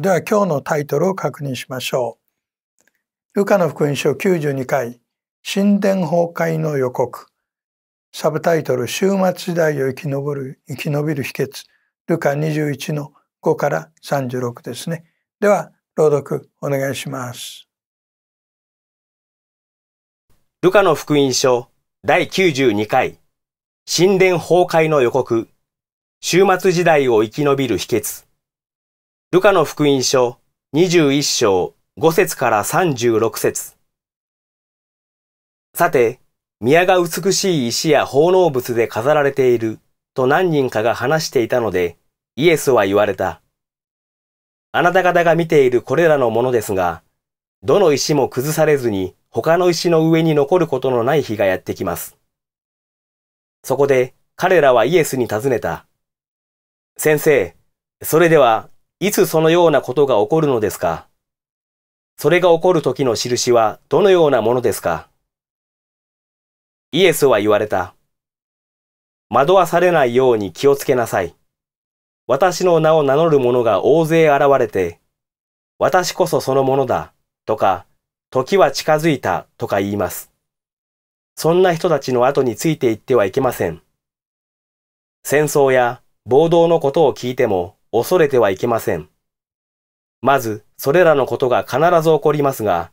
では今日のタイトルを確認しましょう。ルカの福音書92回、神殿崩壊の予告。サブタイトル、終末時代を生き延びる生き延びる秘訣。ルカ21の5から36ですね。では、朗読お願いします。ルカの福音書第92回、神殿崩壊の予告。終末時代を生き延びる秘訣。ルカの福音書21章5節から36節さて、宮が美しい石や奉納物で飾られていると何人かが話していたので、イエスは言われた。あなた方が見ているこれらのものですが、どの石も崩されずに他の石の上に残ることのない日がやってきます。そこで彼らはイエスに尋ねた。先生、それではいつそのようなことが起こるのですかそれが起こる時の印はどのようなものですかイエスは言われた。惑わされないように気をつけなさい。私の名を名乗る者が大勢現れて、私こそそのものだ、とか、時は近づいた、とか言います。そんな人たちの後についていってはいけません。戦争や暴動のことを聞いても、恐れてはいけません。まず、それらのことが必ず起こりますが、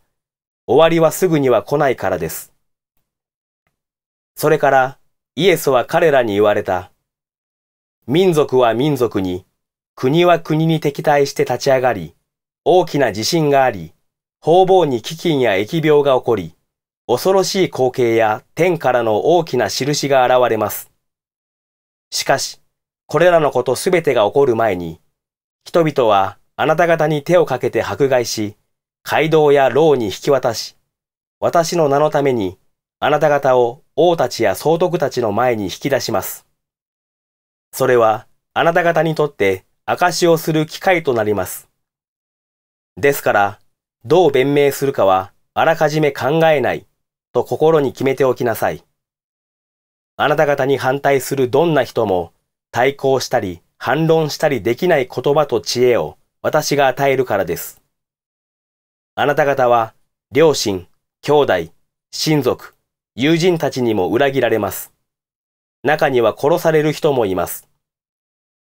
終わりはすぐには来ないからです。それから、イエスは彼らに言われた。民族は民族に、国は国に敵対して立ち上がり、大きな地震があり、方々に飢饉や疫病が起こり、恐ろしい光景や天からの大きな印が現れます。しかし、これらのことすべてが起こる前に、人々はあなた方に手をかけて迫害し、街道や牢に引き渡し、私の名のためにあなた方を王たちや総督たちの前に引き出します。それはあなた方にとって証をする機会となります。ですから、どう弁明するかはあらかじめ考えないと心に決めておきなさい。あなた方に反対するどんな人も対抗したり反論したりできない言葉と知恵を私が与えるからです。あなた方は両親、兄弟、親族、友人たちにも裏切られます。中には殺される人もいます。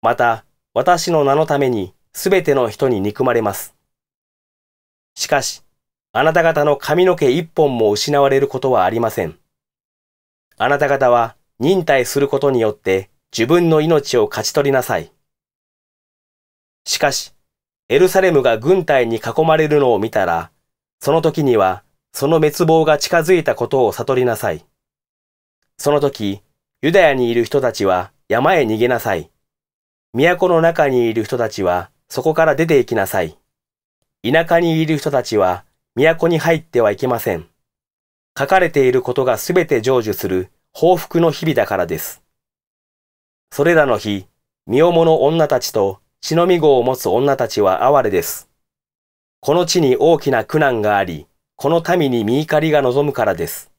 また、私の名のためにすべての人に憎まれます。しかし、あなた方の髪の毛一本も失われることはありません。あなた方は忍耐することによって自分の命を勝ち取りなさい。しかし、エルサレムが軍隊に囲まれるのを見たら、その時にはその滅亡が近づいたことを悟りなさい。その時、ユダヤにいる人たちは山へ逃げなさい。都の中にいる人たちはそこから出て行きなさい。田舎にいる人たちは都に入ってはいけません。書かれていることがすべて成就する報復の日々だからです。それらの日、身重の女たちと忍み子を持つ女たちは哀れです。この地に大きな苦難があり、この民に見怒りが望むからです。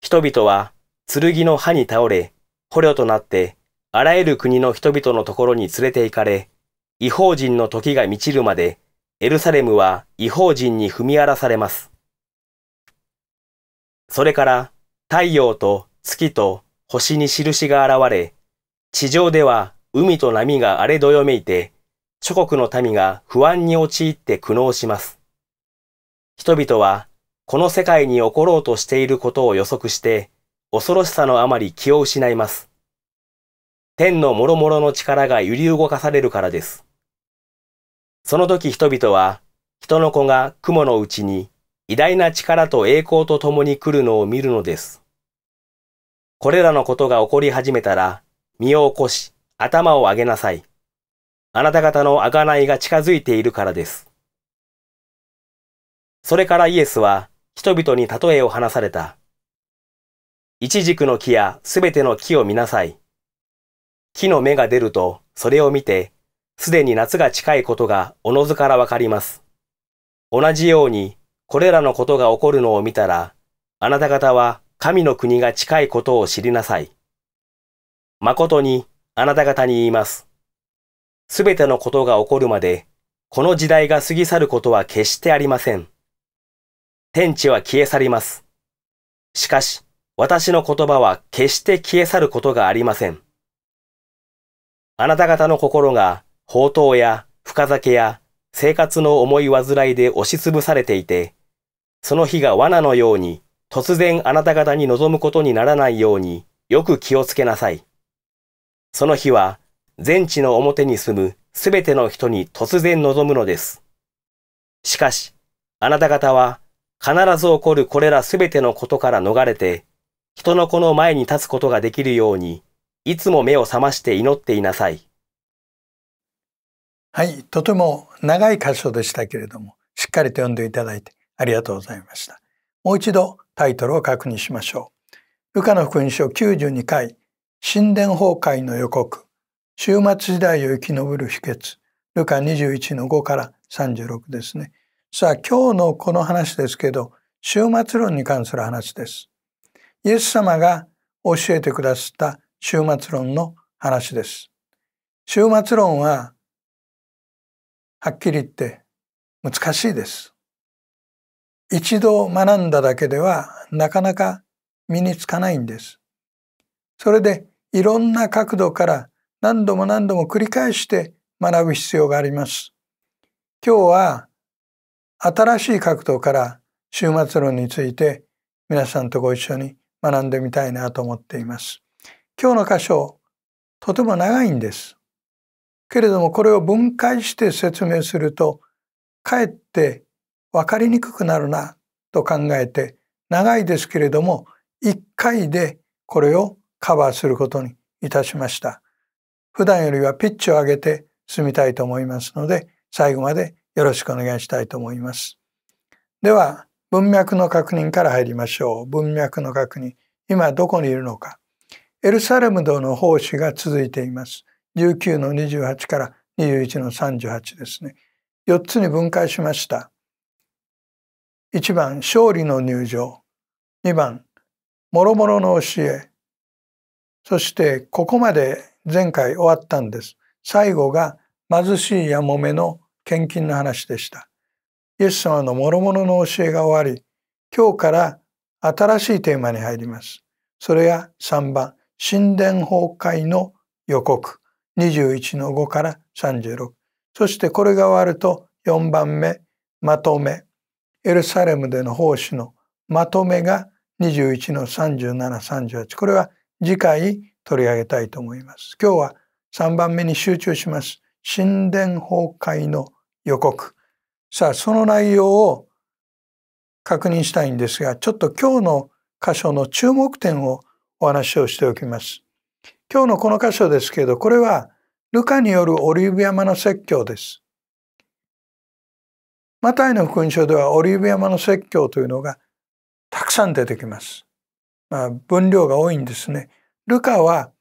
人々は剣の歯に倒れ、捕虜となって、あらゆる国の人々のところに連れて行かれ、違法人の時が満ちるまで、エルサレムは違法人に踏み荒らされます。それから、太陽と月と星に印が現れ、地上では海と波が荒れどよめいて、諸国の民が不安に陥って苦悩します。人々は、この世界に起ころうとしていることを予測して、恐ろしさのあまり気を失います。天の諸々の力が揺り動かされるからです。その時人々は、人の子が雲のうちに偉大な力と栄光と共に来るのを見るのです。これらのことが起こり始めたら、身を起こし、頭を上げなさい。あなた方の贖いが近づいているからです。それからイエスは人々に例えを話された。一軸の木やすべての木を見なさい。木の芽が出ると、それを見て、すでに夏が近いことがおのずからわかります。同じように、これらのことが起こるのを見たら、あなた方は神の国が近いことを知りなさい。誠にあなた方に言います。すべてのことが起こるまで、この時代が過ぎ去ることは決してありません。天地は消え去ります。しかし、私の言葉は決して消え去ることがありません。あなた方の心が、宝刀や深酒や生活の思い煩いで押しつぶされていて、その日が罠のように突然あなた方に望むことにならないようによく気をつけなさい。その日は、全地の表に住むすべての人に突然望むのです。しかし、あなた方は、必ず起こるこれらすべてのことから逃れて、人の子の前に立つことができるように、いつも目を覚まして祈っていなさい。はい、とても長い箇所でしたけれども、しっかりと読んでいただいてありがとうございました。もう一度タイトルを確認しましょう。ルカの福音書92回神殿崩壊の予告終末時代を生き延びる秘訣ルカ21の5から36ですねさあ今日のこの話ですけど終末論に関する話ですイエス様が教えてくださった終末論の話です終末論ははっきり言って難しいです一度学んだだけではなかなか身につかないんですそれでいろんな角度から何度も何度も繰り返して学ぶ必要があります。今日は新しい角度から終末論について皆さんとご一緒に学んでみたいなと思っています。今日の箇所とても長いんです。けれどもこれを分解して説明するとかえって分かりにくくなるなと考えて長いですけれども1回でこれをカバーすることにいたしました。普段よりはピッチを上げて進みたいと思いますので、最後までよろしくお願いしたいと思います。では、文脈の確認から入りましょう。文脈の確認。今どこにいるのか。エルサレム道の奉仕が続いています。19の28から21の38ですね。4つに分解しました。1番、勝利の入場。2番、諸々の教え。そしてここまで前回終わったんです。最後が貧しいやもめの献金の話でした。イエス様の諸々の教えが終わり、今日から新しいテーマに入ります。それが3番、神殿崩壊の予告、21の5から36。そしてこれが終わると4番目、まとめ。エルサレムでの奉仕のまとめが21の37、38。これは次回取り上げたいと思います。今日は3番目に集中します。神殿崩壊の予告。さあ、その内容を確認したいんですが、ちょっと今日の箇所の注目点をお話をしておきます。今日のこの箇所ですけど、これはルカによるオリーブ山の説教です。マタイの福音書ではオリーブ山の説教というのがたくさん出てきます。分量が多いんですね。ルカは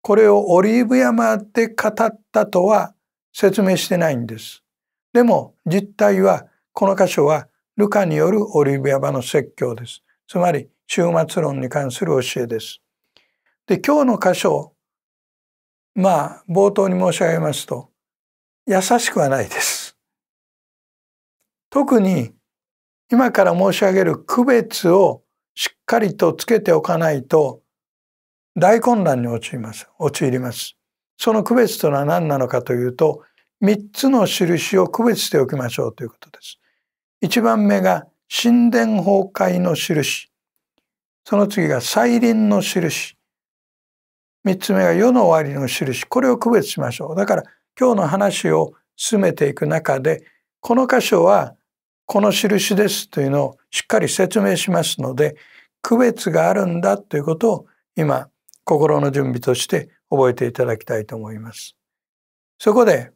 これをオリーブ山で語ったとは説明してないんです。でも実態はこの箇所はルカによるオリーブ山の説教です。つまり終末論に関する教えです。で今日の箇所まあ冒頭に申し上げますと優しくはないです。特に今から申し上げる区別をしっかりとつけておかないと大混乱に陥ります陥りますその区別とは何なのかというと三つの印を区別しておきましょうということです一番目が神殿崩壊の印その次が再臨の印三つ目が世の終わりの印これを区別しましょうだから今日の話を進めていく中でこの箇所はこの印ですというのをしっかり説明しますので区別があるんだということを今心の準備として覚えていただきたいと思います。そこで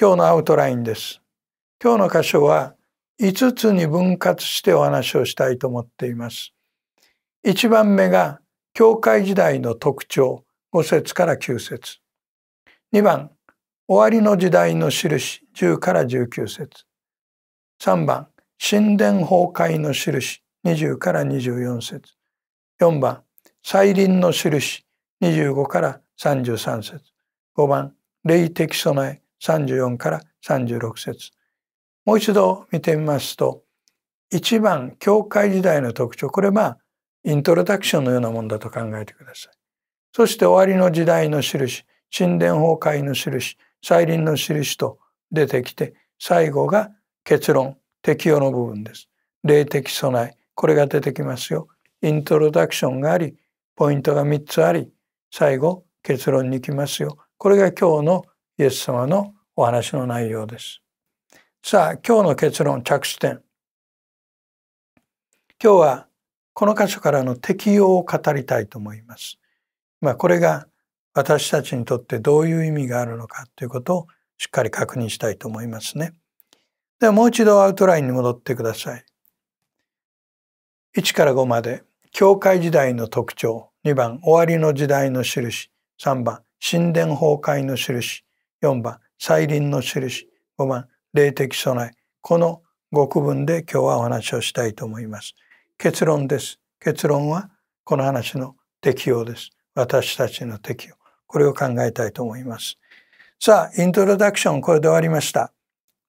今日のアウトラインです。今日の箇所は5つに分割してお話をしたいと思っています。1番目が教会時代の特徴5節から9節2番終わりの時代の印10から19節3番神殿崩壊の印20から24節4番再臨の印25から33節5番霊的備え34から36節もう一度見てみますと1番教会時代の特徴これはイントロダクションのようなものだと考えてくださいそして終わりの時代の印神殿崩壊の印再臨の印と出てきて最後が結論、適用の部分です。霊的備え、これが出てきますよ。イントロダクションがあり、ポイントが3つあり、最後、結論に行きますよ。これが今日のイエス様のお話の内容です。さあ、今日の結論、着地点。今日はこの箇所からの適用を語りたいと思います。まあ、これが私たちにとってどういう意味があるのかということをしっかり確認したいと思いますね。ではもう一度アウトラインに戻ってください。1から5まで、教会時代の特徴。2番、終わりの時代の印。3番、神殿崩壊の印。4番、再臨の印。5番、霊的備え。この5区分で今日はお話をしたいと思います。結論です。結論は、この話の適用です。私たちの適用。これを考えたいと思います。さあ、イントロダクション、これで終わりました。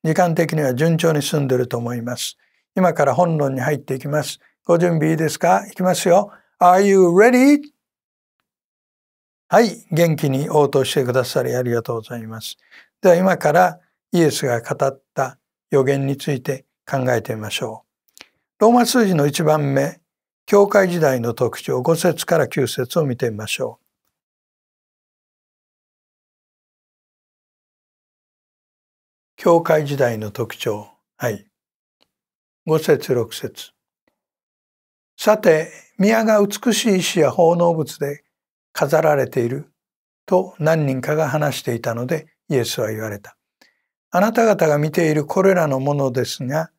時間的には順調に進んでいると思います。今から本論に入っていきます。ご準備いいですかいきますよ。Are you ready? はい。元気に応答してくださりありがとうございます。では今からイエスが語った予言について考えてみましょう。ローマ数字の1番目、教会時代の特徴5節から9節を見てみましょう。教会時代の特徴。はい。5節6節さて、宮が美しい石や奉納物で飾られていると何人かが話していたのでイエスは言われた。あなた方が見ているこれらのものですが、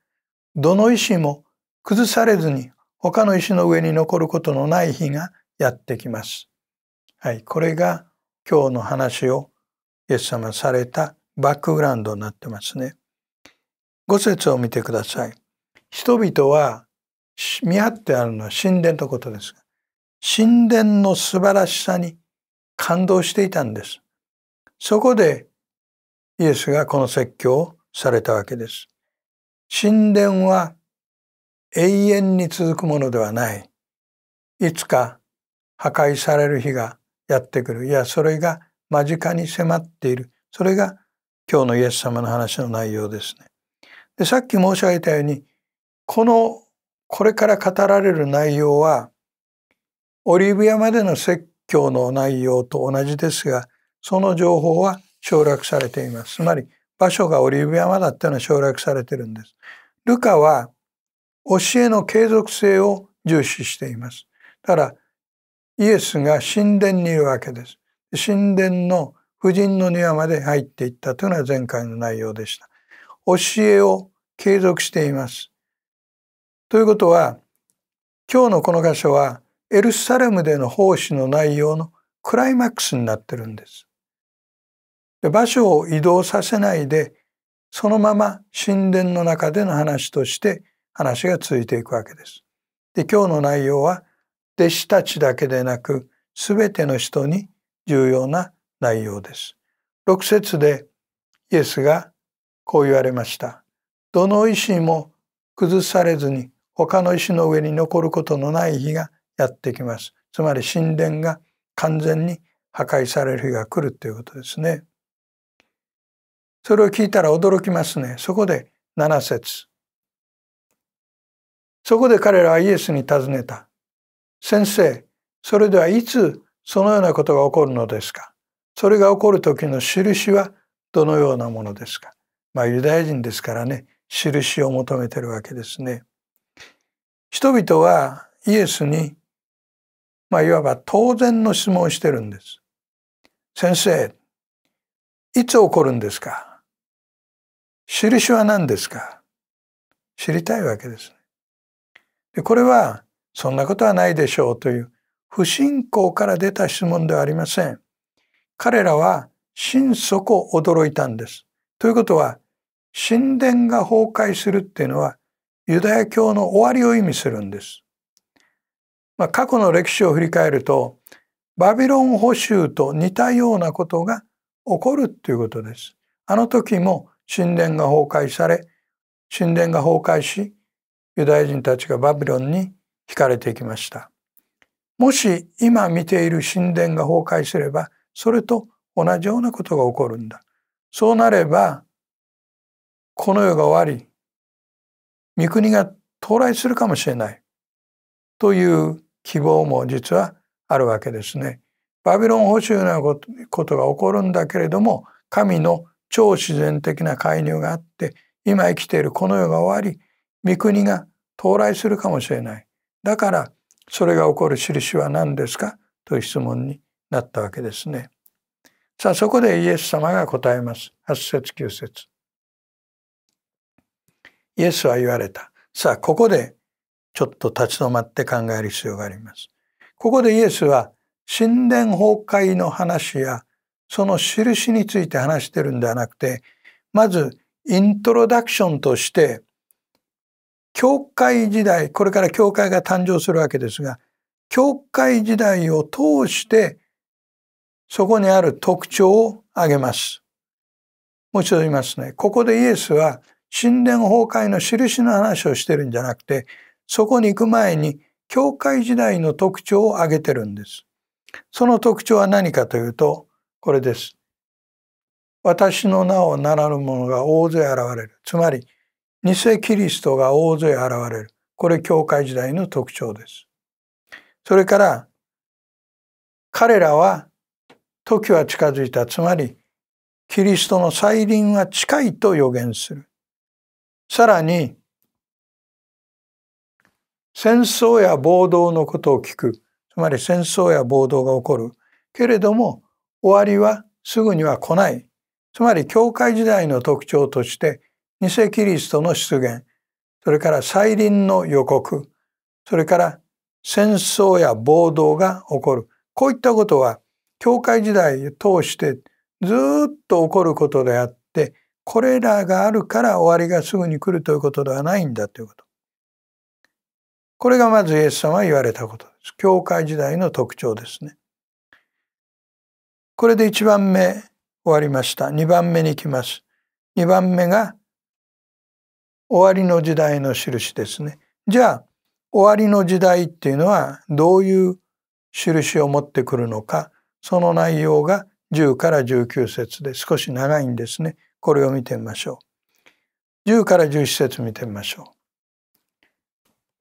どの石も崩されずに他の石の上に残ることのない日がやってきます。はい、これが今日の話をイエス様されたバックグラウンドになってますね。5節を見てください。人々は見張ってあるのは神殿のことですが神殿の素晴らしさに感動していたんです。そこでイエスがこの説教をされたわけです。神殿は永遠に続くものではない。いつか破壊される日がやってくる。いや、それが間近に迫っている。それが今日のイエス様の話の内容ですね。でさっき申し上げたようにこのこれから語られる内容はオリーブ山までの説教の内容と同じですがその情報は省略されています。つまり場所がオリーブ山だっていうのは省略されてるんです。ルカは教えの継続性を重視しています。だからイエスが神殿にいるわけです。神殿の婦人の庭まで入っていったというのは前回の内容でした。教えを継続しています。ということは今日のこの箇所はエルサレムでの奉仕の内容のクライマックスになってるんです。場所を移動させないでそのまま神殿の中での話として話が続いていくわけです。で今日の内容は弟子たちだけでなく全ての人に重要な内容です。六節でイエスがこう言われました。どの石も崩されずに他の石の上に残ることのない日がやってきます。つまり神殿が完全に破壊される日が来るということですね。それを聞いたら驚きますね。そこで七節そこで彼らはイエスに尋ねた。先生、それではいつそのようなことが起こるのですかそれが起こる時の印はどのようなものですか。まあ、ユダヤ人ですからね、印を求めてるわけですね。人々はイエスに、まあ、いわば当然の質問をしてるんです。先生、いつ起こるんですか印は何ですか知りたいわけですね。でこれは、そんなことはないでしょうという不信仰から出た質問ではありません。彼らは心底驚いたんです。ということは神殿が崩壊するっていうのはユダヤ教の終わりを意味するんです。まあ、過去の歴史を振り返るとバビロン捕囚と似たようなことが起こるっていうことです。あの時も神殿が崩壊され神殿が崩壊しユダヤ人たちがバビロンに惹かれていきました。もし今見ている神殿が崩壊すればそれと同じようなことが起こるんだ。そうなれば、この世が終わり、御国が到来するかもしれない。という希望も実はあるわけですね。バビロン保守のようなことが起こるんだけれども、神の超自然的な介入があって、今生きているこの世が終わり、御国が到来するかもしれない。だから、それが起こる印は何ですかという質問になったわけですね。さあそこでイエス様が答えます。8節9節イエスは言われた。さあここでちょっと立ち止まって考える必要があります。ここでイエスは神殿崩壊の話やその印について話してるんではなくてまずイントロダクションとして教会時代これから教会が誕生するわけですが教会時代を通してそこにある特徴を挙げます。もう一度言いますね。ここでイエスは神殿崩壊の印の話をしてるんじゃなくて、そこに行く前に教会時代の特徴を挙げてるんです。その特徴は何かというと、これです。私の名を名乗る者が大勢現れる。つまり、偽キリストが大勢現れる。これ、教会時代の特徴です。それから、彼らは時は近づいた。つまり、キリストの再臨は近いと予言する。さらに、戦争や暴動のことを聞く。つまり戦争や暴動が起こる。けれども、終わりはすぐには来ない。つまり、教会時代の特徴として、偽キリストの出現、それから再臨の予告、それから戦争や暴動が起こる。こういったことは教会時代を通してずっと起こることであってこれらがあるから終わりがすぐに来るということではないんだということ。これがまずイエス様は言われたことです。教会時代の特徴ですね。これで1番目終わりました。2番目に来ます。2番目が終わりの時代の印ですね。じゃあ終わりの時代っていうのはどういう印を持ってくるのかその内容が10から19節で少し長いんですね。これを見てみましょう。10から11節見てみましょう。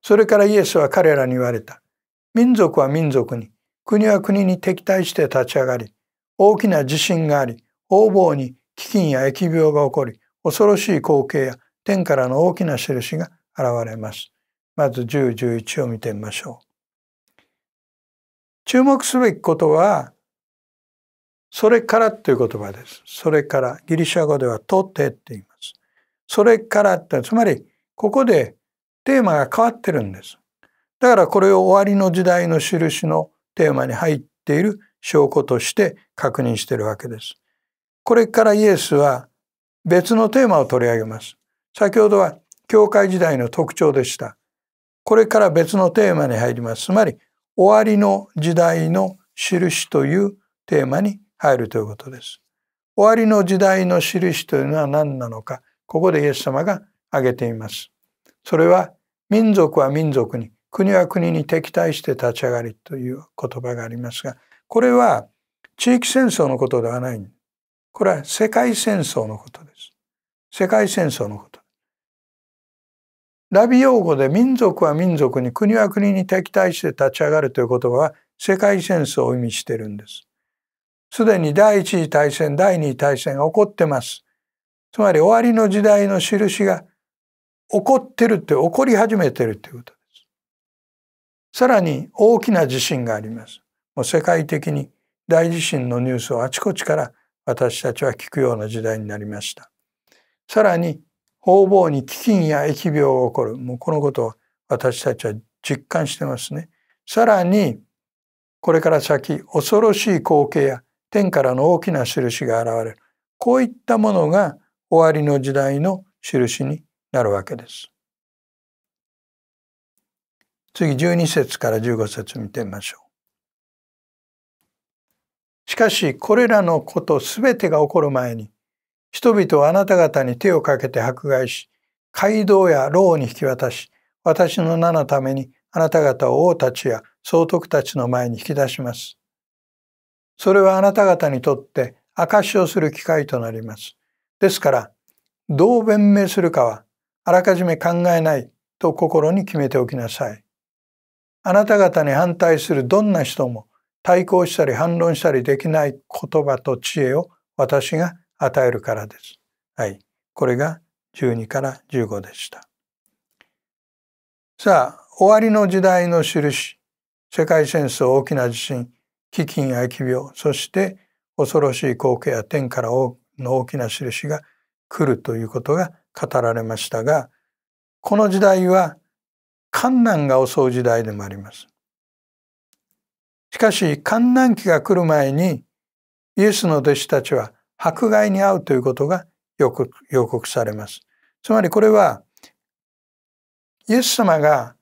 それからイエスは彼らに言われた。民族は民族に、国は国に敵対して立ち上がり、大きな地震があり、横暴に飢饉や疫病が起こり、恐ろしい光景や天からの大きな印が現れます。まず10、11を見てみましょう。注目すべきことは、それからという言葉です。それから。ギリシャ語ではとてって言います。それからって、つまりここでテーマが変わってるんです。だからこれを終わりの時代の印のテーマに入っている証拠として確認してるわけです。これからイエスは別のテーマを取り上げます。先ほどは教会時代の特徴でした。これから別のテーマに入ります。つまり終わりの時代の印というテーマに入るということです。終わりの時代の印というのは何なのか、ここでイエス様が挙げています。それは、民族は民族に、国は国に敵対して立ち上がりという言葉がありますが、これは地域戦争のことではない。これは世界戦争のことです。世界戦争のこと。ラビ用語で民族は民族に国は国に敵対して立ち上がるという言葉は世界戦争を意味してるんです。すでに第一次大戦、第二次大戦が起こってます。つまり終わりの時代の印が起こってるって、起こり始めてるということです。さらに大きな地震があります。もう世界的に大地震のニュースをあちこちから私たちは聞くような時代になりました。さらに方々に飢饉や疫病が起こる。もうこのことを私たちは実感してますね。さらにこれから先恐ろしい光景や天からの大きな印が現れるこういったものが終わりの時代の印になるわけです。次12節から15節見てみましょう。しかしこれらのことすべてが起こる前に人々はあなた方に手をかけて迫害し街道や牢に引き渡し私の名のためにあなた方を王たちや総督たちの前に引き出します。それはあなた方にとって証しをする機会となります。ですから、どう弁明するかは、あらかじめ考えないと心に決めておきなさい。あなた方に反対するどんな人も対抗したり反論したりできない言葉と知恵を私が与えるからです。はい。これが12から15でした。さあ、終わりの時代の印、世界戦争、大きな地震、飢饉や疫病そして恐ろしい光景や天からの大きな印が来るということが語られましたがこの時代は観難が襲う時代でもあります。しかし観難期が来る前にイエスの弟子たちは迫害に遭うということがよく予告されます。つまりこれはイエス様が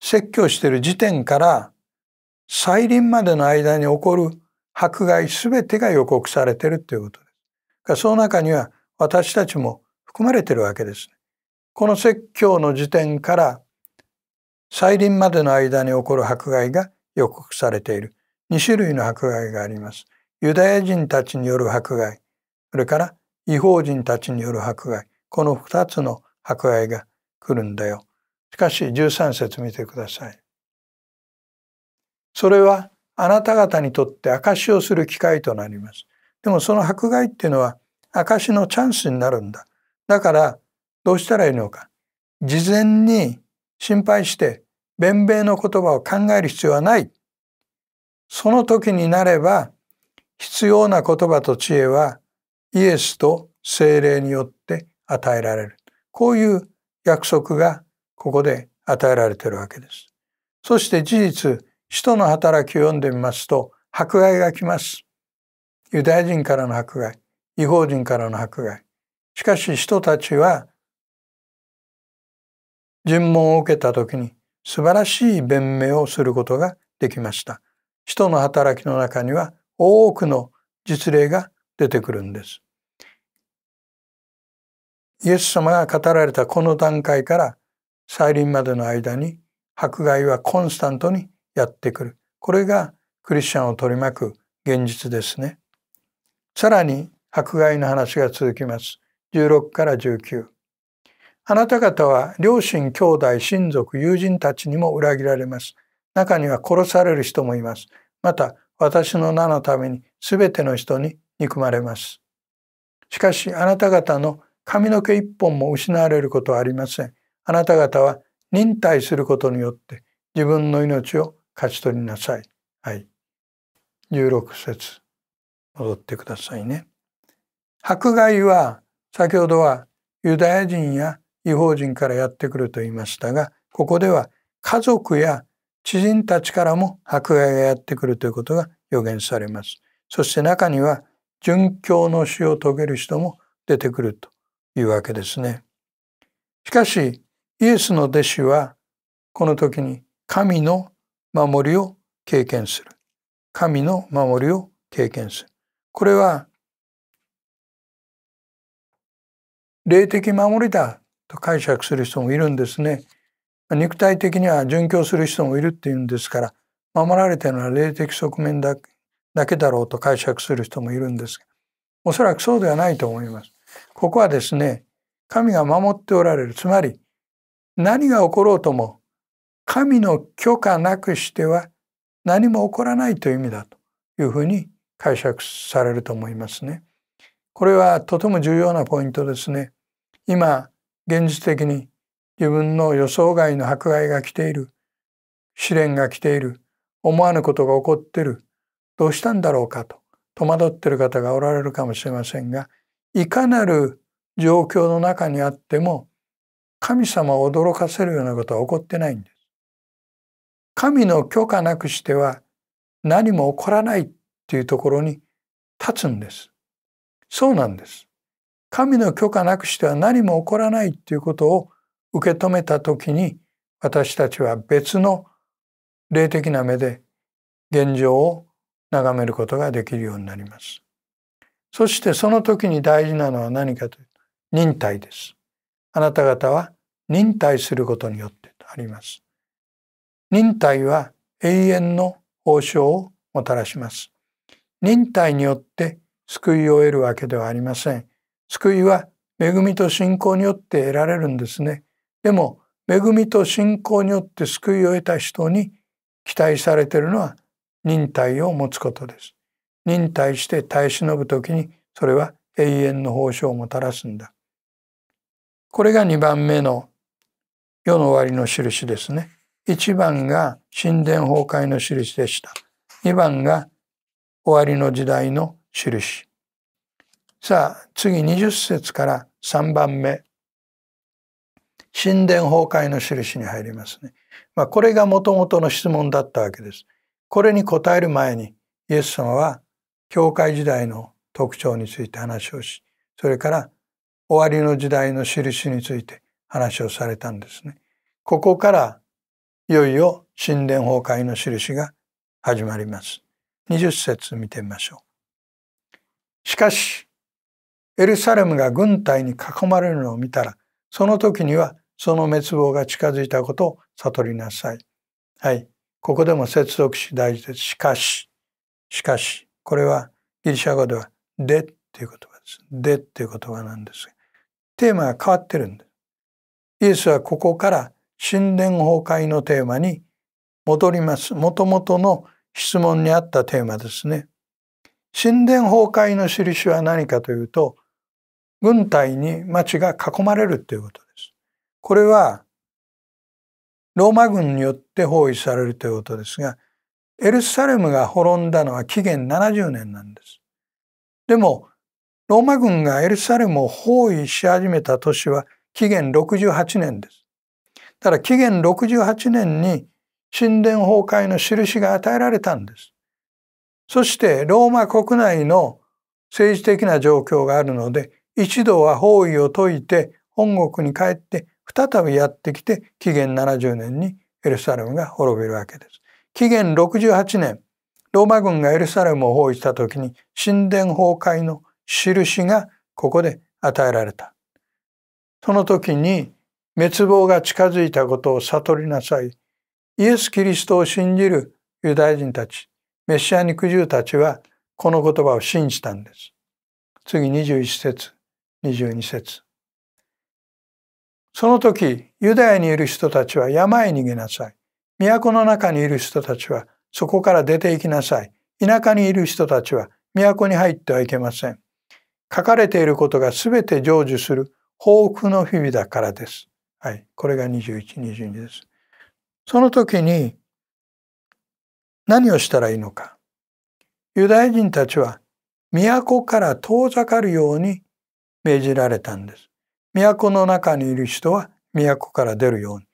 説教している時点から再臨までの間に起こる迫害すべてが予告されてるということです。その中には私たちも含まれてるわけですこの説教の時点から再臨までの間に起こる迫害が予告されている。2種類の迫害があります。ユダヤ人たちによる迫害、それから違法人たちによる迫害、この2つの迫害が来るんだよ。しかし13節見てください。それはあなた方にとって証をする機会となります。でもその迫害っていうのは証のチャンスになるんだ。だからどうしたらいいのか。事前に心配して弁明の言葉を考える必要はない。その時になれば必要な言葉と知恵はイエスと精霊によって与えられる。こういう約束がここで与えられているわけです。そして事実使徒の働きを読んでみますと迫害が来ますユダヤ人からの迫害違法人からの迫害しかし人たちは尋問を受けた時に素晴らしい弁明をすることができました使徒の働きの中には多くの実例が出てくるんですイエス様が語られたこの段階から再臨までの間に迫害はコンスタントにやってくる。これがクリスチャンを取り巻く現実ですね。さらに迫害の話が続きます。16から19。あなた方は両親、兄弟、親族、友人たちにも裏切られます。中には殺される人もいます。また、私の名のために全ての人に憎まれます。しかし、あなた方の髪の毛一本も失われることはありません。あなた方は忍耐することによって自分の命を勝ち取りなさい。はい。16節戻ってくださいね。迫害は先ほどはユダヤ人や違法人からやってくると言いましたがここでは家族や知人たちからも迫害がやってくるということが予言されます。そして中には殉教の死を遂げる人も出てくるというわけですね。しかしイエスの弟子はこの時に神の守りを経験する。神の守りを経験する。これは、霊的守りだと解釈する人もいるんですね。肉体的には殉教する人もいるっていうんですから、守られてるのは霊的側面だけだろうと解釈する人もいるんですが、おそらくそうではないと思います。ここはですね、神が守っておられる。つまり、何が起ころうとも神の許可なくしては何も起こらないという意味だというふうに解釈されると思いますね。これはとても重要なポイントですね。今現実的に自分の予想外の迫害が来ている試練が来ている思わぬことが起こっているどうしたんだろうかと戸惑っている方がおられるかもしれませんがいかなる状況の中にあっても神様を驚かせるようなことは起こってないんです。神の許可なくしては何も起こらないっていうところに立つんです。そうなんです。神の許可なくしては何も起こらないっていうことを受け止めた時に私たちは別の霊的な目で現状を眺めることができるようになります。そしてその時に大事なのは何かというと忍耐です。あなた方は忍耐することによってあります。忍耐は永遠の報奨をもたらします。忍耐によって救いを得るわけではありません。救いは恵みと信仰によって得られるんですね。でも恵みと信仰によって救いを得た人に期待されているのは忍耐を持つことです。忍耐して耐え忍ぶ時にそれは永遠の報奨をもたらすんだ。これが2番目の世の終わりの印ですね。1番が神殿崩壊の印でした。2番が終わりの時代の印。さあ次20節から3番目神殿崩壊の印に入りますね。まあ、これがもともとの質問だったわけです。これに答える前にイエス様は教会時代の特徴について話をしそれから終わりの時代の印について話をされたんですね。ここからいよいよ神殿崩壊の印が始まります。20節見てみましょう。しかし、エルサレムが軍隊に囲まれるのを見たら、その時にはその滅亡が近づいたことを悟りなさい。はい。ここでも接続詞大事です。しかし、しかし、これはギリシャ語では、でっていう言葉です。でっていう言葉なんですが、テーマが変わってるんです。イエスはここから神殿崩壊のテーマに戻ります。もともとの質問にあったテーマですね。神殿崩壊の印は何かというと、軍隊に町が囲まれるということです。これは、ローマ軍によって包囲されるということですが、エルサレムが滅んだのは紀元70年なんです。でも、ローマ軍がエルサレムを包囲し始めた年は紀元68年です。だから紀元68年に神殿崩壊の印が与えられたんです。そしてローマ国内の政治的な状況があるので一度は包囲を解いて本国に帰って再びやってきて紀元70年にエルサレムが滅びるわけです。紀元68年ローマ軍がエルサレムを包囲した時に神殿崩壊の印がここで与えられた。その時に滅亡が近づいたことを悟りなさい。イエス・キリストを信じるユダヤ人たち、メシア肉獣たちは、この言葉を信じたんです。次21節、22節。その時、ユダヤにいる人たちは山へ逃げなさい。都の中にいる人たちはそこから出て行きなさい。田舎にいる人たちは都に入ってはいけません。書かれていることがすべて成就する報復の日々だからです。はい、これが21、22です。その時に何をしたらいいのか。ユダヤ人たちは都から遠ざかるように命じられたんです。都の中にいる人は都から出るように。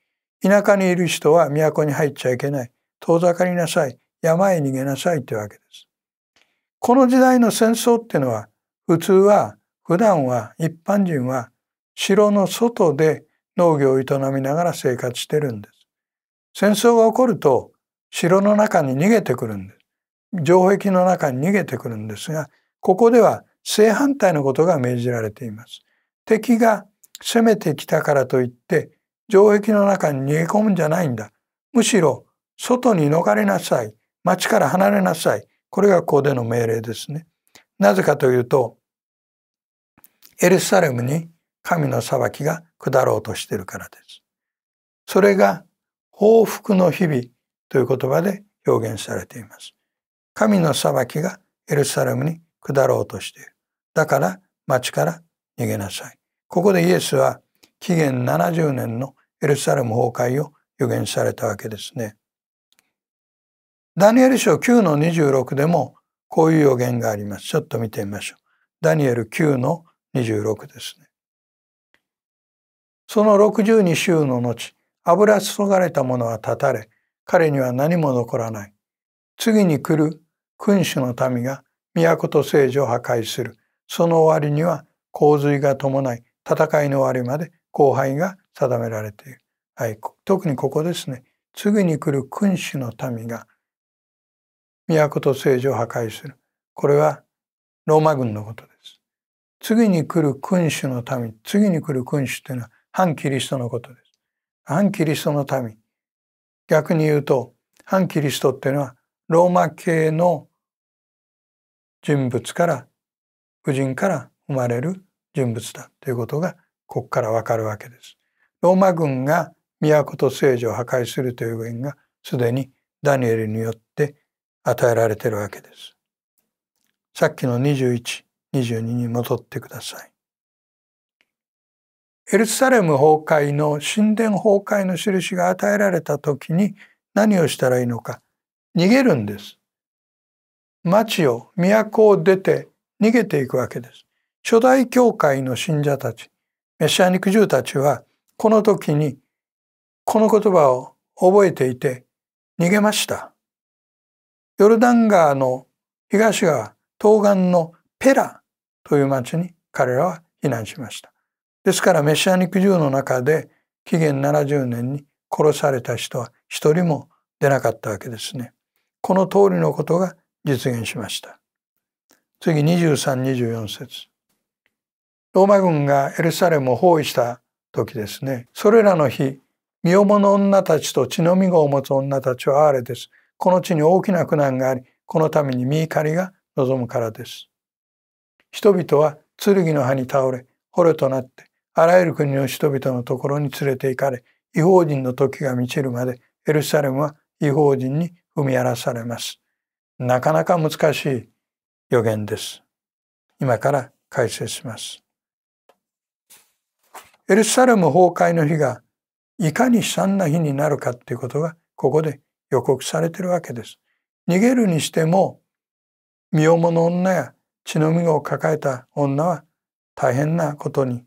田舎にいる人は都に入っちゃいけない。遠ざかりなさい。山へ逃げなさいというわけです。この時代の戦争っていうのは普通は普段は一般人は城の外で農業を営みながら生活してるんです。戦争が起こると城の中に逃げてくるんです。城壁の中に逃げてくるんですが、ここでは正反対のことが命じられています。敵が攻めてきたからといって、城壁の中に逃げ込むんじゃないんだ。むしろ、外に逃れなさい。町から離れなさい。これがここでの命令ですね。なぜかというと、エルサレムに神の裁きが下ろうとしているからです。それが報復の日々という言葉で表現されています。神の裁きがエルサレムに下ろうとしている。だから町から逃げなさい。ここでイエスは紀元70年のエルサレム崩壊を予言されたわけですね。ダニエル書9の26でもこういう予言があります。ちょっと見てみましょう。ダニエル9の26ですね。その6 2に週の後、油注がれた者は断たれ、彼には何も残らない。次に来る君主の民が都と政治を破壊する。その終わりには洪水が伴い、戦いの終わりまで後輩が定められている。はい、特にここですね。次に来る君主の民が都と政治を破壊する。これはローマ軍のことです。次に来る君主の民、次に来る君主というのは反キリストのことです。反キリストの民。逆に言うと、反キリストっていうのは、ローマ系の人物から、婦人から生まれる人物だということが、ここからわかるわけです。ローマ軍が都と聖女を破壊するという軍が、すでにダニエルによって与えられているわけです。さっきの21、22に戻ってください。エルサレム崩壊の神殿崩壊の印が与えられた時に何をしたらいいのか逃げるんです。町を都を出て逃げていくわけです。初代教会の信者たちメシア肉ク獣たちはこの時にこの言葉を覚えていて逃げました。ヨルダン川の東側東岸のペラという町に彼らは避難しました。ですからメシアニック銃の中で紀元70年に殺された人は一人も出なかったわけですね。この通りのことが実現しました。次2324節ローマ軍がエルサレムを包囲した時ですね。それらの日、身重の女たちと血のみごを持つ女たちは哀れです。この地に大きな苦難があり、このために身怒りが望むからです。人々は剣の刃に倒れ、捕虜となってあらゆる国の人々のところに連れて行かれ、違法人の時が満ちるまで、エルサレムは違法人に踏み荒らされます。なかなか難しい予言です。今から解説します。エルサレム崩壊の日がいかに悲惨な日になるかということがここで予告されているわけです。逃げるにしても身重の女や血の身を抱えた女は大変なことに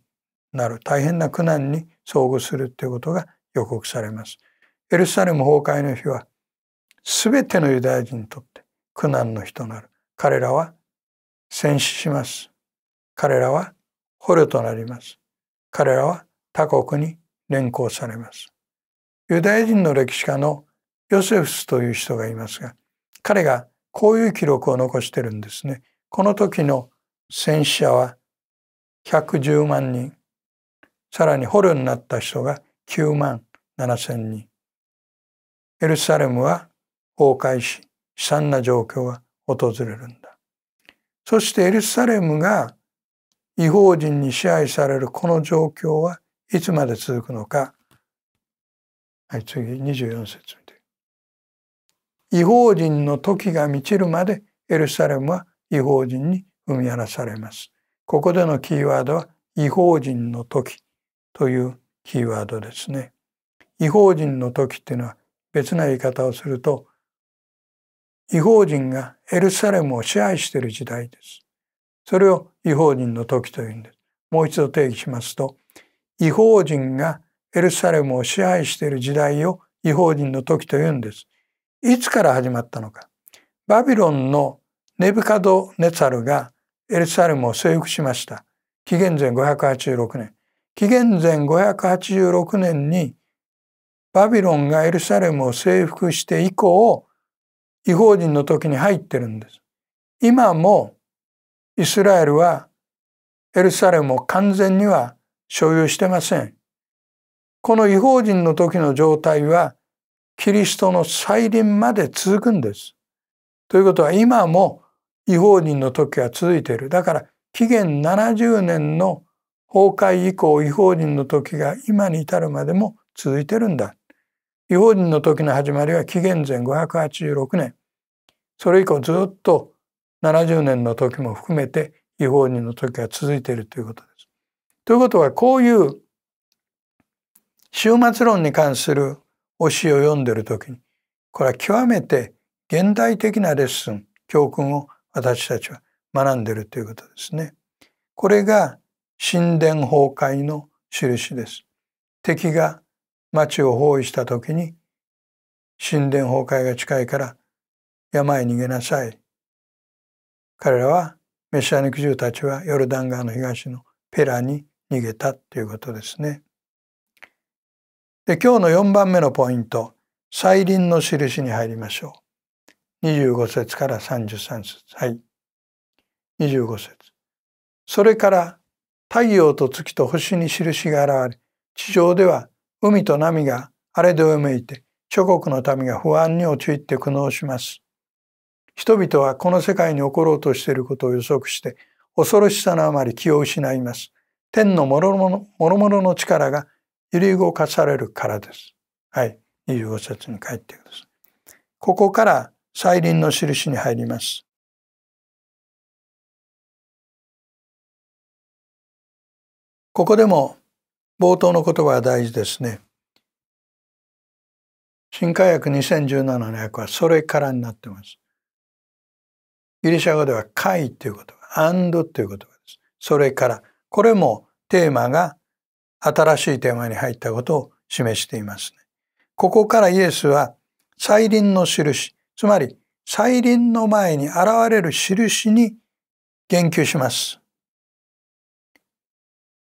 なる大変な苦難に遭遇するということが予告されます。エルサレム崩壊の日は全てのユダヤ人にとって苦難の日となる。彼らは戦死します。彼らは捕虜となります。彼らは他国に連行されます。ユダヤ人の歴史家のヨセフスという人がいますが、彼がこういう記録を残してるんですね。この時の戦死者は110万人。さらに捕虜になった人が9万7千人。エルサレムは崩壊し、悲惨な状況は訪れるんだ。そしてエルサレムが違法人に支配されるこの状況はいつまで続くのか。はい、次24節見て。違法人の時が満ちるまでエルサレムは違法人に踏み荒らされます。ここでのキーワードは違法人の時。というキーワードですね。違法人の時っていうのは別な言い方をすると違法人がエルサレムを支配している時代です。それを違法人の時というんです。もう一度定義しますと違法人がエルサレムを支配している時代を違法人の時というんです。いつから始まったのか。バビロンのネブカドネツァルがエルサレムを征服しました。紀元前586年。紀元前586年にバビロンがエルサレムを征服して以降違法人の時に入ってるんです。今もイスラエルはエルサレムを完全には所有してません。この違法人の時の状態はキリストの再臨まで続くんです。ということは今も違法人の時は続いている。だから紀元70年の崩壊以降違法人の時が今に至るまでも続いてるんだ。違法人の時の始まりは紀元前586年。それ以降ずっと70年の時も含めて違法人の時が続いているということです。ということはこういう終末論に関する教えを読んでる時にこれは極めて現代的なレッスン教訓を私たちは学んでるということですね。これが神殿崩壊の印です。敵が町を包囲した時に神殿崩壊が近いから山へ逃げなさい。彼らはメシアニク人たちはヨルダン川の東のペラに逃げたということですね。で今日の4番目のポイント「再臨の印」に入りましょう。25節から33節はい25節それから太陽と月と星に印が現れ、地上では海と波が荒れで上向いて、諸国の民が不安に陥って苦悩します。人々はこの世界に起ころうとしていることを予測して、恐ろしさのあまり気を失います。天のもろもろもろの力が揺り動かされるからです。はい、25節に帰ってください。ここから再臨の印に入ります。ここでも冒頭の言葉は大事ですね。新化薬2017の訳はそれからになってます。ギリシャ語では「解」という言葉「アンド」という言葉です。それからこれもテーマが新しいテーマに入ったことを示していますね。ここからイエスは再臨の印つまり再臨の前に現れる印に言及します。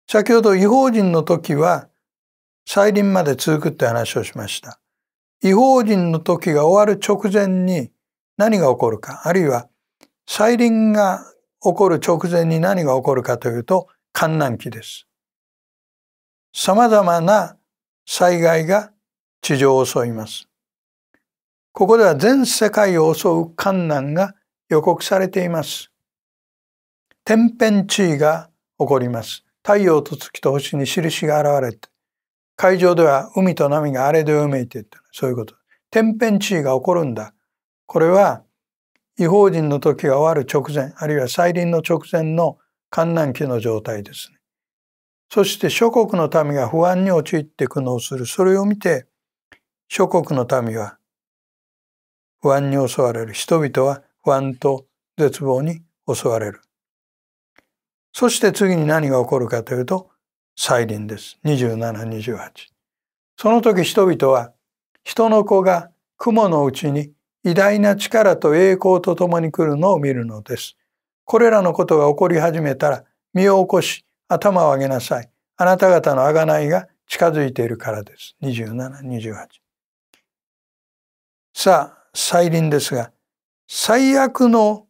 先ほど違法人の時は再臨まで続くって話をしました。違法人の時が終わる直前に何が起こるか、あるいは再臨が起こる直前に何が起こるかというと、観難期です。様々な災害が地上を襲います。ここでは全世界を襲う観難が予告されています。天変地異が起こります。太陽と月と星に印が現れて、海上では海と波が荒れでうめいていった。そういうこと。天変地異が起こるんだ。これは、違法人の時が終わる直前、あるいは再臨の直前の観覧期の状態ですね。そして諸国の民が不安に陥って苦悩する。それを見て、諸国の民は不安に襲われる。人々は不安と絶望に襲われる。そして次に何が起こるかというと、再臨です。27、28。その時人々は、人の子が雲のうちに偉大な力と栄光と共に来るのを見るのです。これらのことが起こり始めたら、身を起こし、頭を上げなさい。あなた方の贖いが近づいているからです。27、28。さあ、再臨ですが、最悪の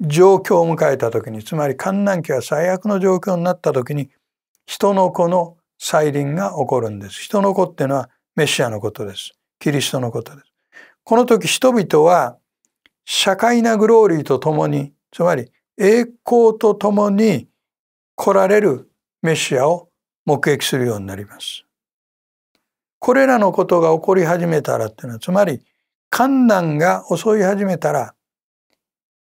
状況を迎えた時につまり観難期が最悪の状況になった時に人の子の再臨が起こるんです。人の子っていうのはメシアのことです。キリストのことです。この時人々は社会なグローリーとともにつまり栄光とともに来られるメシアを目撃するようになります。これらのことが起こり始めたらっていうのはつまり観難が襲い始めたら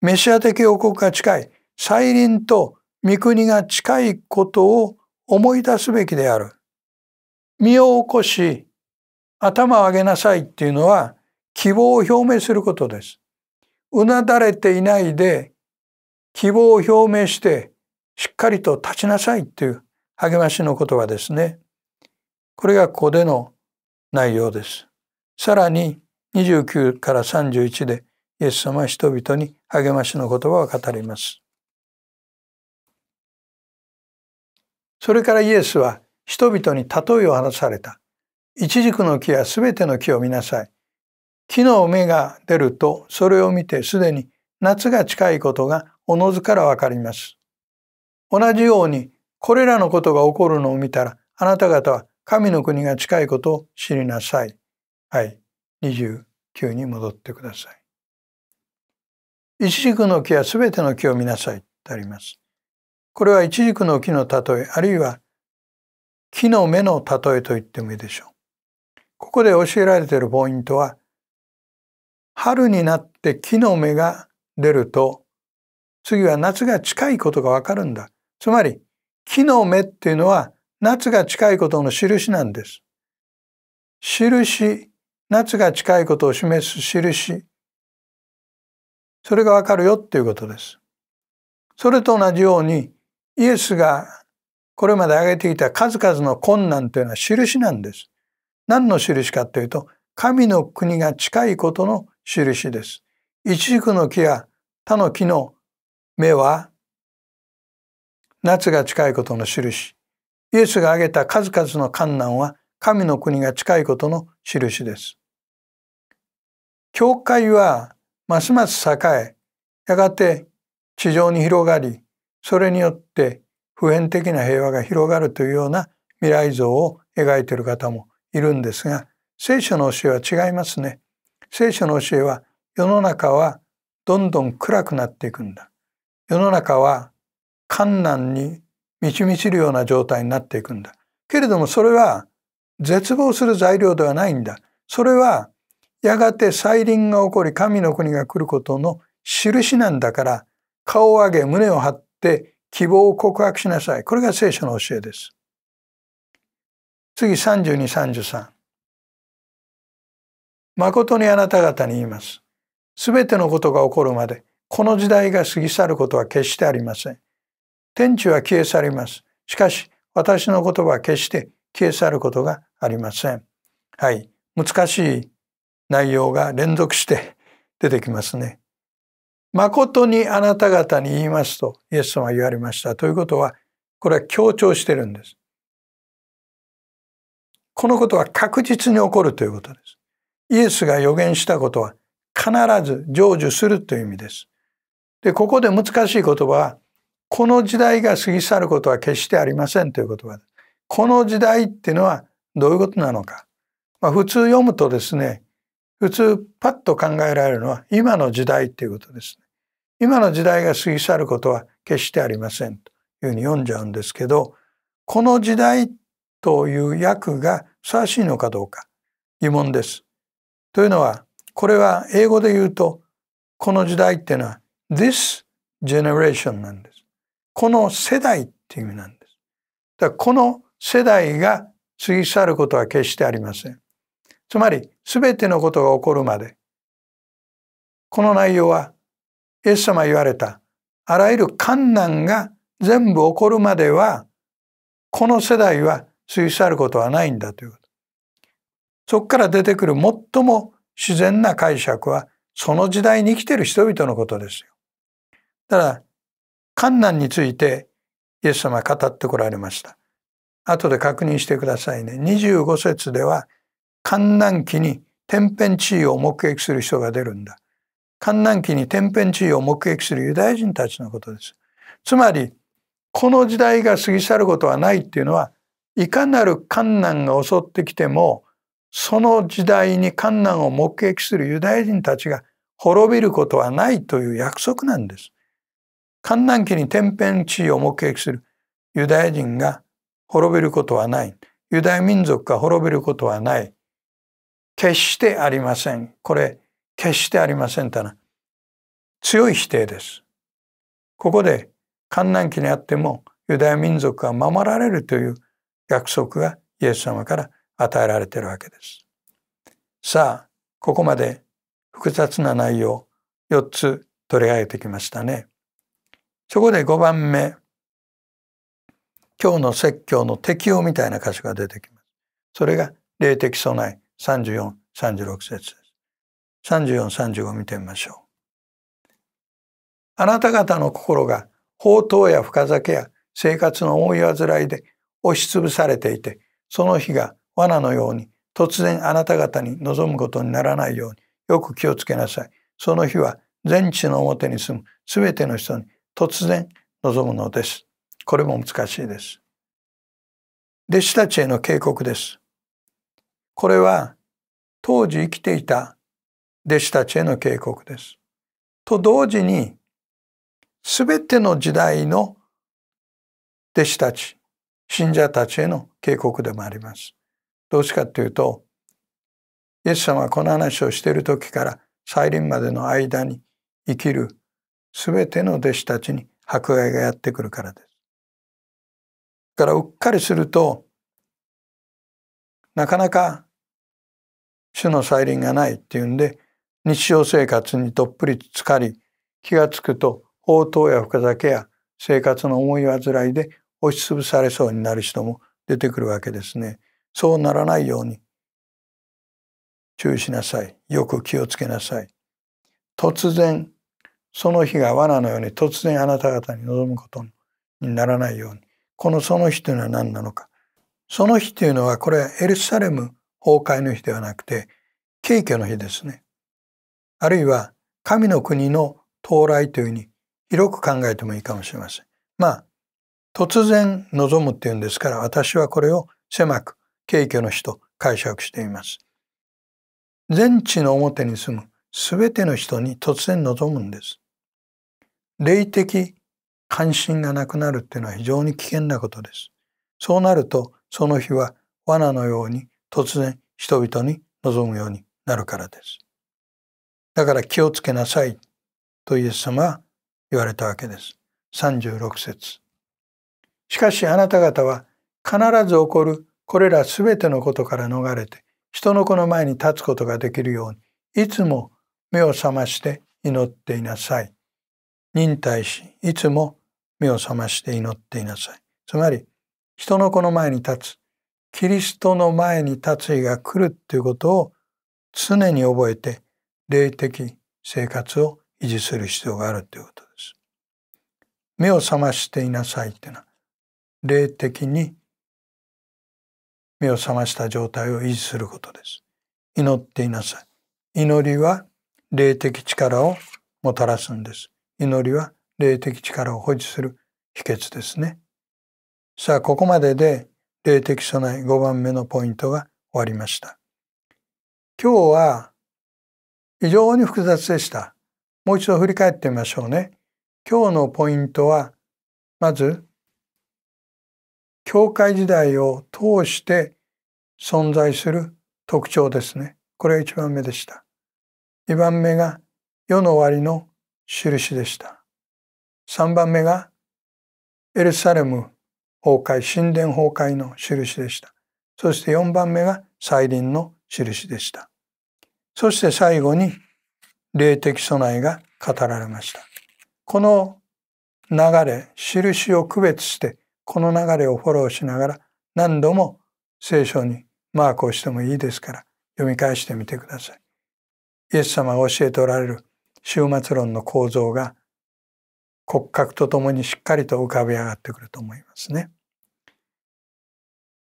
メシア的王国が近い再臨と御国が近いことを思い出すべきである。身を起こし頭を上げなさいっていうのは希望を表明することです。うなだれていないで希望を表明してしっかりと立ちなさいっていう励ましの言葉ですね。これがここでの内容です。さらに29から31でイエス様は人々に励ましの言葉を語ります。それからイエスは人々に例えを話された。一軸の木やすべての木を見なさい。木の芽が出るとそれを見てすでに夏が近いことがおのずからわかります。同じようにこれらのことが起こるのを見たらあなた方は神の国が近いことを知りなさい。はい。29に戻ってください。一軸の木はすべての木を見なさいとあります。これは一軸の木の例え、あるいは木の芽の例えと言ってもいいでしょう。ここで教えられているポイントは、春になって木の芽が出ると、次は夏が近いことがわかるんだ。つまり、木の芽っていうのは夏が近いことの印なんです。印、夏が近いことを示す印それがわかるよっていうことです。それと同じようにイエスがこれまで挙げてきた数々の困難というのは印なんです。何の印かというと神の国が近いことの印です。イチジクの木や他の木の芽は夏が近いことの印。イエスが挙げた数々の困難は神の国が近いことの印です。教会はますます栄え、やがて地上に広がり、それによって普遍的な平和が広がるというような未来像を描いている方もいるんですが、聖書の教えは違いますね。聖書の教えは世の中はどんどん暗くなっていくんだ。世の中は困難に満ち満ちるような状態になっていくんだ。けれどもそれは絶望する材料ではないんだ。それはやがて再臨が起こり神の国が来ることの印なんだから顔を上げ胸を張って希望を告白しなさい。これが聖書の教えです。次32、33。誠にあなた方に言います。すべてのことが起こるまで、この時代が過ぎ去ることは決してありません。天地は消え去ります。しかし、私の言葉は決して消え去ることがありません。はい。難しい内容が連続して出てきますね。誠にあなた方に言いますとイエス様は言われました。ということは、これは強調してるんです。このことは確実に起こるということです。イエスが予言したことは必ず成就するという意味です。で、ここで難しい言葉は、この時代が過ぎ去ることは決してありませんという言葉です。この時代っていうのはどういうことなのか。まあ、普通読むとですね、普通パッと考えられるのは今の時代っていうことですね。今の時代が過ぎ去ることは決してありませんというふうに読んじゃうんですけどこの時代という訳がふさわしいのかどうか疑問です。というのはこれは英語で言うとこの時代っていうのは this generation なんです。この世代っていう意味なんです。だからこの世代が過ぎ去ることは決してありません。つまり全てのことが起こるまで。この内容は、イエス様言われた、あらゆる困難が全部起こるまでは、この世代は過ぎ去ることはないんだということ。そこから出てくる最も自然な解釈は、その時代に生きている人々のことですよ。ただ、困難についてイエス様は語ってこられました。後で確認してくださいね。25節では、寒南期に天変地異を目撃する人が出るんだ。寒南期に天変地異を目撃するユダヤ人たちのことです。つまりこの時代が過ぎ去ることはないっていうのはいかなる寒難が襲ってきてもその時代に寒難を目撃するユダヤ人たちが滅びることはないという約束なんです。寒難期に天変地異を目撃するユダヤ人が滅びることはないユダヤ民族が滅びることはない決してありません。これ、決してありませんたな。強い否定です。ここで、観難期にあっても、ユダヤ民族は守られるという約束がイエス様から与えられているわけです。さあ、ここまで複雑な内容、四つ取り上げてきましたね。そこで五番目、今日の説教の適用みたいな箇所が出てきます。それが霊的備え。34、36節です。34、35見てみましょう。あなた方の心が放蕩や深酒や生活の思い患いで押しつぶされていて、その日が罠のように突然あなた方に望むことにならないようによく気をつけなさい。その日は全地の表に住む全ての人に突然望むのです。これも難しいです。弟子たちへの警告です。これは当時生きていた弟子たちへの警告です。と同時にすべての時代の弟子たち信者たちへの警告でもあります。どうしかというとイエス様はこの話をしている時から再臨までの間に生きるすべての弟子たちに迫害がやってくるからです。だからうっかりするとなかなか主の再臨がないっていうんで日常生活にどっぷり浸かり気がつくと応答や深酒や生活の思い煩いで押しつぶされそうになる人も出てくるわけですね。そうならないように注意しなさい。よく気をつけなさい。突然その日が罠のように突然あなた方に望むことにならないようにこのその日というのは何なのかその日というのはこれエルサレム崩壊の日ではなくて、景挙の日ですね。あるいは、神の国の到来というふうに広く考えてもいいかもしれません。まあ、突然望むっていうんですから、私はこれを狭く、景挙の日と解釈しています。全地の表に住む全ての人に突然望むんです。霊的関心がなくなるっていうのは非常に危険なことです。そうなると、その日は罠のように突然人々に望むようになるからです。だから気をつけなさいとイエス様は言われたわけです。36節しかしあなた方は必ず起こるこれらすべてのことから逃れて人の子の前に立つことができるようにいつも目を覚まして祈っていなさい。忍耐しいつも目を覚まして祈っていなさい。つまり人の子の前に立つキリストの前に立つ日が来るということを常に覚えて霊的生活を維持する必要があるということです。目を覚ましていなさいっていうのは霊的に目を覚ました状態を維持することです。祈っていなさい。祈りは霊的力をもたらすんです。祈りは霊的力を保持する秘訣ですね。さあここまでで霊的備え5番目のポイントが終わりました。今日は非常に複雑でした。もう一度振り返ってみましょうね。今日のポイントは、まず、教会時代を通して存在する特徴ですね。これが1番目でした。2番目が世の終わりの印でした。3番目がエルサレム崩壊、神殿崩壊の印でした。そして4番目が再臨の印でした。そして最後に霊的備えが語られました。この流れ、印を区別して、この流れをフォローしながら何度も聖書にマークをしてもいいですから読み返してみてください。イエス様が教えておられる終末論の構造が骨格とともにしっかりと浮かび上がってくると思いますね。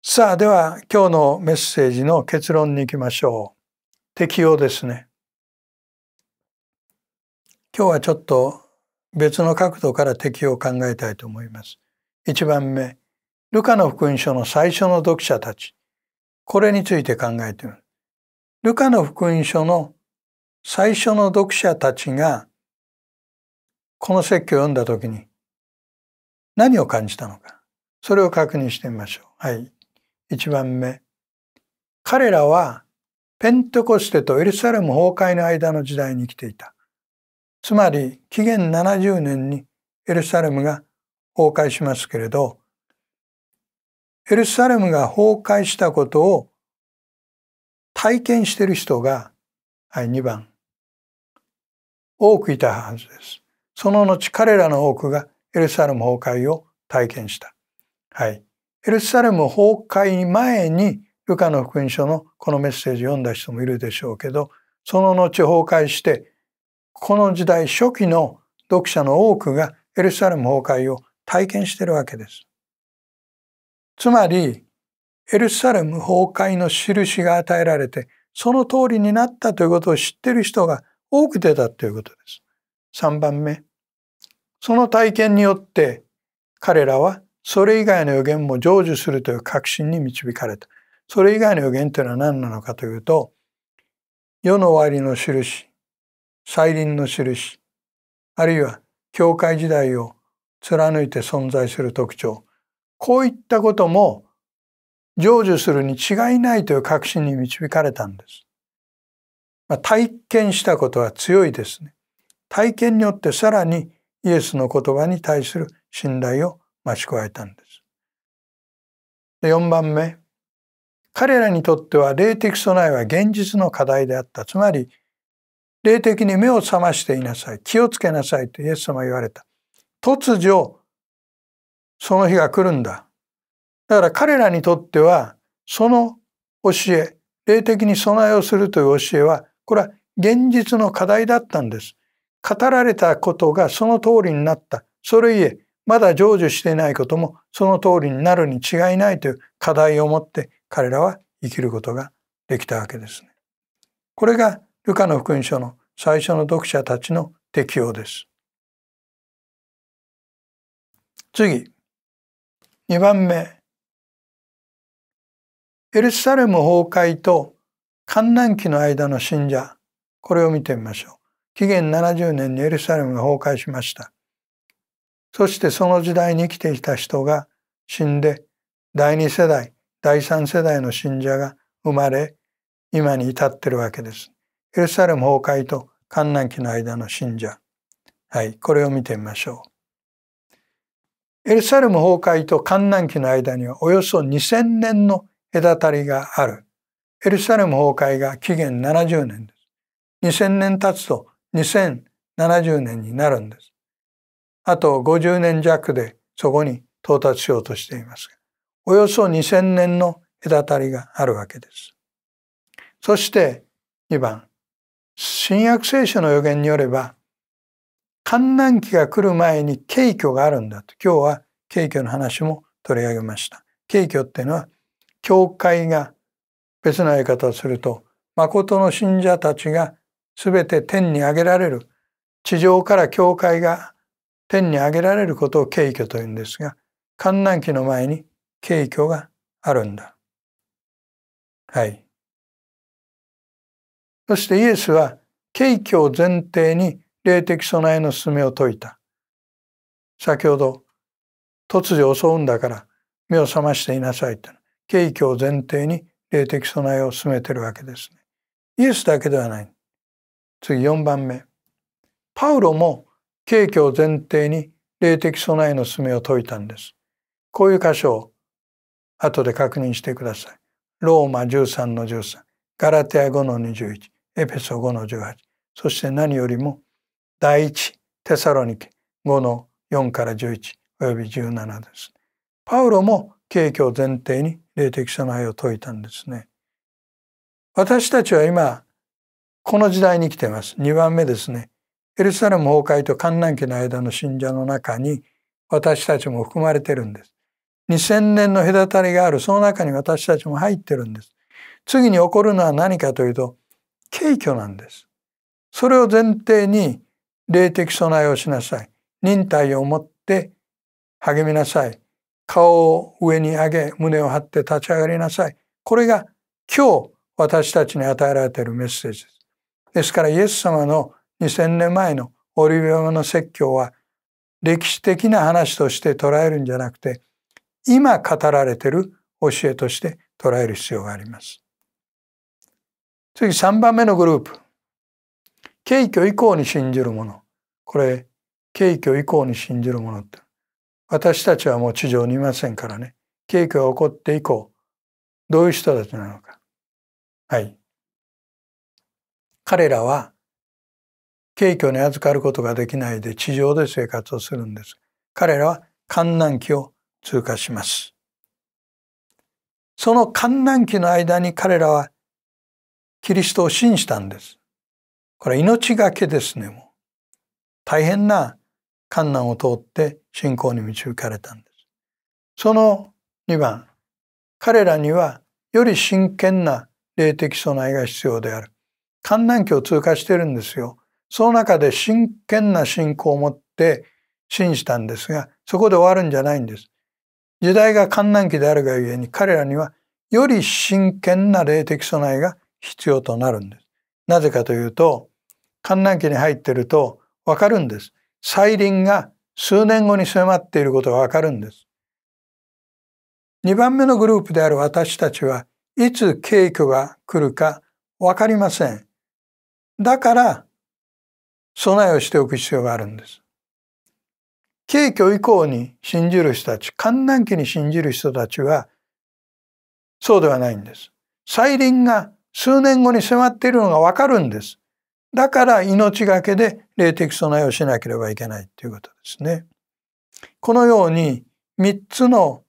さあでは今日のメッセージの結論に行きましょう。適用ですね。今日はちょっと別の角度から適用を考えたいと思います。一番目、ルカの福音書の最初の読者たち。これについて考えてみる。ルカの福音書の最初の読者たちがこの説教を読んだ時に何を感じたのかそれを確認してみましょう。はい。1番目。彼らはペントコステとエルサレム崩壊の間の時代に生きていた。つまり紀元70年にエルサレムが崩壊しますけれどエルサレムが崩壊したことを体験している人が、はい、2番多くいたはずです。その後彼らの多くがエルサレム崩壊を体験した。はい。エルサレム崩壊前にルカの福音書のこのメッセージを読んだ人もいるでしょうけど、その後崩壊して、この時代初期の読者の多くがエルサレム崩壊を体験しているわけです。つまり、エルサレム崩壊の印が与えられて、その通りになったということを知っている人が多く出たということです。3番目、その体験によって彼らはそれ以外の予言も成就するという確信に導かれた。それ以外の予言というのは何なのかというと、世の終わりの印、再臨の印、あるいは教会時代を貫いて存在する特徴、こういったことも成就するに違いないという確信に導かれたんです。まあ、体験したことは強いですね。体験によってさらにイエスの言葉に対する信頼を増し加えたんです。4番目彼らにとっては霊的備えは現実の課題であったつまり霊的に目を覚ましていなさい気をつけなさいとイエス様は言われた突如その日が来るんだだから彼らにとってはその教え霊的に備えをするという教えはこれは現実の課題だったんです語られたことがその通りになった。それいえ、まだ成就していないこともその通りになるに違いないという課題を持って彼らは生きることができたわけですね。これがルカの福音書の最初の読者たちの適用です。次、2番目。エルサレム崩壊と観覧期の間の信者、これを見てみましょう。紀元70年にエルサレムが崩壊しましたそしてその時代に生きていた人が死んで第二世代第三世代の信者が生まれ今に至ってるわけですエルサレム崩壊と観覧期の間の信者はいこれを見てみましょうエルサレム崩壊と観覧期の間にはおよそ2,000年の隔たりがあるエルサレム崩壊が紀元70年です。2000年経つと2070年になるんです。あと50年弱でそこに到達しようとしていますが、およそ2000年の隔たりがあるわけです。そして2番、新約聖書の予言によれば、観覧期が来る前に景挙があるんだと、今日は景挙の話も取り上げました。景挙っていうのは、教会が別な言い方をすると、誠の信者たちがすべて天に上げられる地上から教会が天に上げられることを敬虚というんですが観覧期の前に敬虚があるんだ。はい。そしてイエスは敬虚を前提に霊的備えの勧めを説いた。先ほど突如襲うんだから目を覚ましていなさいと敬虚を前提に霊的備えを進めてるわけですね。イエスだけではない。次4番目。パウロも景気を前提に霊的備えの勧めを説いたんです。こういう箇所を後で確認してください。ローマ13の13、ガラテア5の21、エペソ5の18、そして何よりも第一テサロニケ5の4から11および17です。パウロも景気を前提に霊的備えを説いたんですね。私たちは今この時代に来ています。2番目ですね。エルサレム崩壊と観覧期の間の信者の中に私たちも含まれてるんです。2000年の隔たりがあるその中に私たちも入ってるんです。次に起こるのは何かというと軽挙なんです。それを前提に霊的備えをしなさい。忍耐を持って励みなさい。顔を上に上げ胸を張って立ち上がりなさい。これが今日私たちに与えられているメッセージです。ですからイエス様の2,000年前のオリビアの説教は歴史的な話として捉えるんじゃなくて今語られている教えとして捉える必要があります。次3番目のグループ。景挙以降に信じるもの。これ、景挙以降に信じるものって。私たちはもう地上にいませんからね。景挙が起こって以降、どういう人たちなのか。はい。彼らは景挙に預かることができないで地上で生活をするんです。彼らは観難期を通過します。その観難期の間に彼らはキリストを信じたんです。これ命がけですね、もう。大変な観難を通って信仰に導かれたんです。その2番、彼らにはより真剣な霊的備えが必要である。観覧期を通過してるんですよ。その中で真剣な信仰を持って信じたんですが、そこで終わるんじゃないんです。時代が観覧期であるがゆえに彼らにはより真剣な霊的備えが必要となるんです。なぜかというと、観覧期に入ってるとわかるんです。再臨が数年後に迫っていることがわかるんです。2番目のグループである私たちはいつ景挙が来るかわかりません。だから、備えをしておく必要があるんです。景挙以降に信じる人たち、観覧期に信じる人たちは、そうではないんです。再臨が数年後に迫っているのがわかるんです。だから命がけで霊的備えをしなければいけないということですね。このように3つの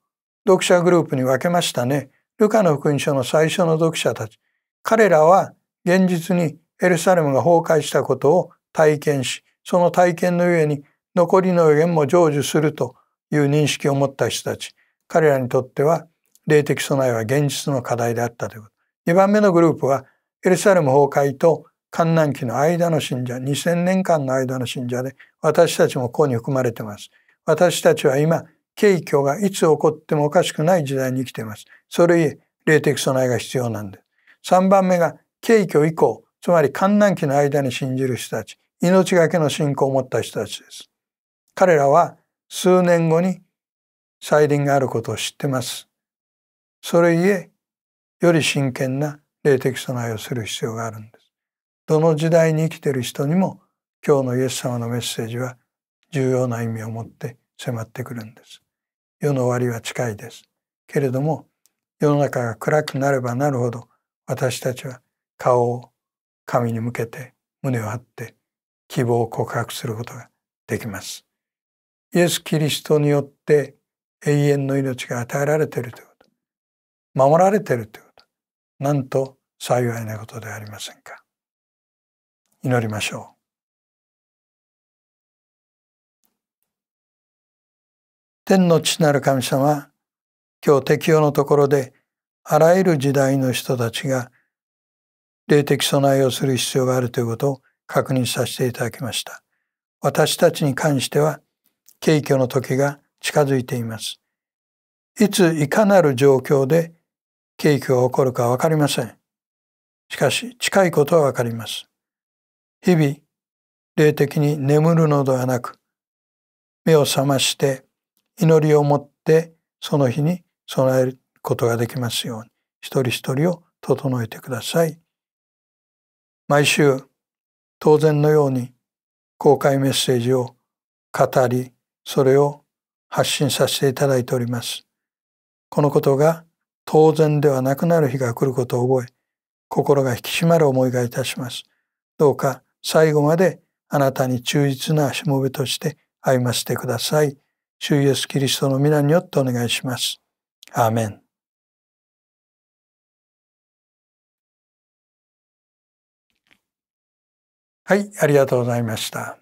読者グループに分けましたね。ルカの福音書の最初の読者たち。彼らは現実にエルサレムが崩壊したことを体験し、その体験の上に残りの予言も成就するという認識を持った人たち、彼らにとっては霊的備えは現実の課題であったということ。2番目のグループは、エルサレム崩壊と観難期の間の信者、2000年間の間の信者で、私たちもここに含まれています。私たちは今、景挙がいつ起こってもおかしくない時代に生きています。それゆえ、霊的備えが必要なんです。3番目が、景挙以降、つまり観難期の間に信じる人たち、命がけの信仰を持った人たちです。彼らは数年後に再臨があることを知ってます。それゆえ、より真剣な霊的備えをする必要があるんです。どの時代に生きている人にも、今日のイエス様のメッセージは重要な意味を持って迫ってくるんです。世の終わりは近いです。けれども、世の中が暗くなればなるほど、私たちは顔を神に向けて胸を張って希望を告白することができます。イエス・キリストによって永遠の命が与えられているということ、守られているということ、なんと幸いなことでありませんか。祈りましょう。天の父なる神様、今日適用のところで、あらゆる時代の人たちが霊的備えをする必要があるということを確認させていただきました。私たちに関しては、敬虚の時が近づいています。いついかなる状況で景気が起こるかわかりません。しかし、近いことはわかります。日々、霊的に眠るのではなく、目を覚まして、祈りを持って、その日に備えることができますように、一人一人を整えてください。毎週当然のように公開メッセージを語りそれを発信させていただいております。このことが当然ではなくなる日が来ることを覚え心が引き締まる思いがいたします。どうか最後まであなたに忠実なしもべとして歩ませてください。主イエスキリストの皆によってお願いします。アーメン。はい、ありがとうございました。